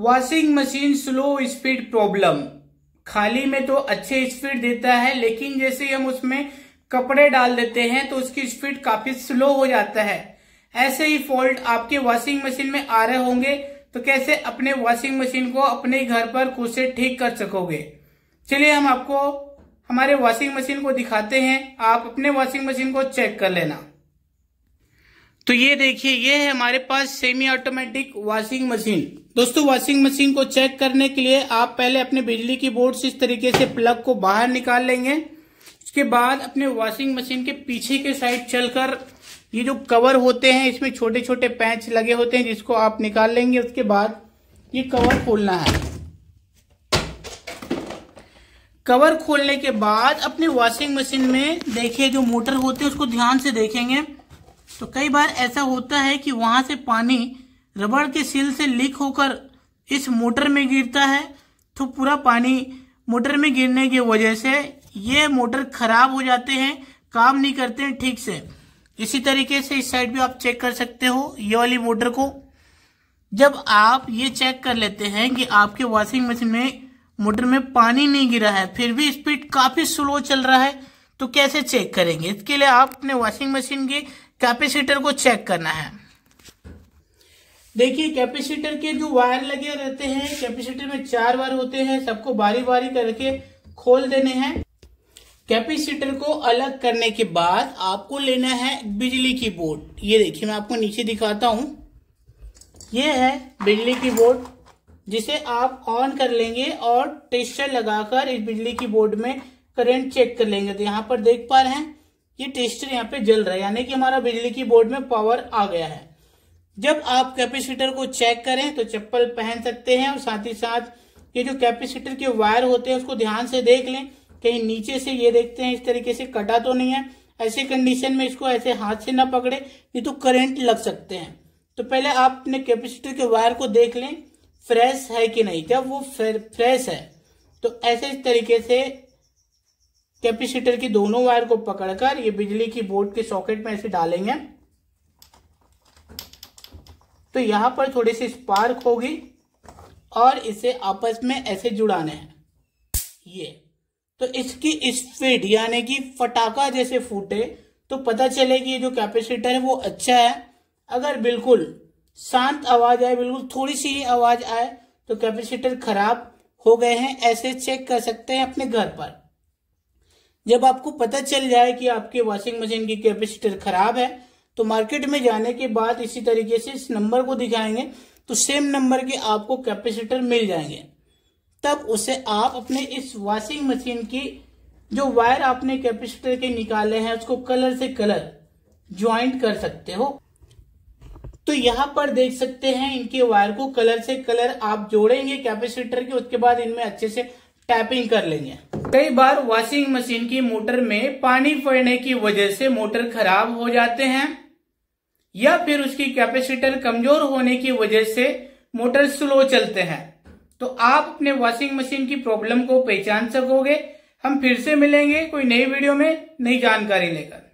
washing machine slow speed problem खाली में तो अच्छे स्पीड देता है लेकिन जैसे हम उसमें कपड़े डाल देते हैं तो उसकी स्पीड काफी स्लो हो जाता है ऐसे ही फॉल्ट आपके वॉशिंग मशीन में आ रहे होंगे तो कैसे अपने वॉशिंग मशीन को अपने घर पर खुद से ठीक कर सकोगे चलिए हम आपको हमारे वॉशिंग मशीन को दिखाते हैं आप अपने वॉशिंग मशीन को चेक कर लेना तो ये देखिए ये है हमारे पास सेमी ऑटोमेटिक वॉशिंग मशीन दोस्तों वॉशिंग मशीन को चेक करने के लिए आप पहले अपने बिजली की बोर्ड से इस तरीके से प्लग को बाहर निकाल लेंगे उसके बाद अपने वॉशिंग मशीन के पीछे के साइड चलकर ये जो कवर होते हैं इसमें छोटे छोटे पैंच लगे होते हैं जिसको आप निकाल लेंगे उसके बाद ये कवर खोलना है कवर खोलने के बाद अपने वॉशिंग मशीन में देखिए जो मोटर होते हैं उसको ध्यान से देखेंगे तो कई बार ऐसा होता है कि वहां से पानी रबड़ के सील से लीक होकर इस मोटर में गिरता है तो पूरा पानी मोटर में गिरने की वजह से ये मोटर खराब हो जाते हैं काम नहीं करते हैं ठीक से इसी तरीके से इस साइड भी आप चेक कर सकते हो ये वाली मोटर को जब आप ये चेक कर लेते हैं कि आपके वॉशिंग मशीन में मोटर में पानी नहीं गिरा है फिर भी स्पीड काफी स्लो चल रहा है तो कैसे चेक करेंगे इसके लिए आप अपने वॉशिंग मशीन की कैपेसिटर को चेक करना है देखिए कैपेसिटर के जो वायर लगे रहते हैं कैपेसिटर में चार वायर होते हैं सबको बारी बारी करके खोल देने हैं कैपेसिटर को अलग करने के बाद आपको लेना है बिजली की बोर्ड ये देखिए मैं आपको नीचे दिखाता हूं ये है बिजली की बोर्ड जिसे आप ऑन कर लेंगे और टेस्टर लगाकर इस बिजली की बोर्ड में करंट चेक कर लेंगे तो यहाँ पर देख पा रहे हैं ये टेस्टर यहाँ पे जल रहा है यानी कि हमारा बिजली की बोर्ड में पावर आ गया है जब आप कैपेसिटर को चेक करें तो चप्पल पहन सकते हैं और साथ ही साथ ये जो कैपेसिटर के वायर होते हैं उसको ध्यान से देख लें कहीं नीचे से ये देखते हैं इस तरीके से कटा तो नहीं है ऐसे कंडीशन में इसको ऐसे हाथ से ना पकड़े नहीं तो करंट लग सकते हैं तो पहले आप अपने कैपेसिटर के वायर को देख लें फ्रेश है कि नहीं जब वो फ्रेश है तो ऐसे इस तरीके से कैपेसिटर की दोनों वायर को पकड़कर ये बिजली की बोर्ड के सॉकेट में ऐसे डालेंगे तो यहां पर थोड़ी सी स्पार्क होगी और इसे आपस में ऐसे जुड़ाने हैं ये तो इसकी स्पीड इस यानी कि फटाका जैसे फूटे तो पता चलेगी ये जो कैपेसिटर है वो अच्छा है अगर बिल्कुल शांत आवाज आए बिल्कुल थोड़ी सी ही आवाज आए तो कैपेसिटर खराब हो गए हैं ऐसे चेक कर सकते हैं अपने घर पर जब आपको पता चल जाए कि आपके वॉशिंग मशीन की कैपेसिटर खराब है तो मार्केट में जाने के बाद इसी तरीके से इस नंबर को दिखाएंगे तो सेम नंबर के आपको कैपेसिटर मिल जाएंगे तब उसे आप अपने इस वॉशिंग मशीन की जो वायर आपने कैपेसिटर के निकाले हैं उसको कलर से कलर ज्वाइंट कर सकते हो तो यहाँ पर देख सकते हैं इनके वायर को कलर से कलर आप जोड़ेंगे कैपेसिटर के उसके बाद इनमें अच्छे से टैपिंग कर लेंगे कई बार वॉशिंग मशीन की मोटर में पानी पड़ने की वजह से मोटर खराब हो जाते हैं या फिर उसकी कैपेसिटर कमजोर होने की वजह से मोटर स्लो चलते हैं तो आप अपने वॉशिंग मशीन की प्रॉब्लम को पहचान सकोगे हम फिर से मिलेंगे कोई नई वीडियो में नई जानकारी लेकर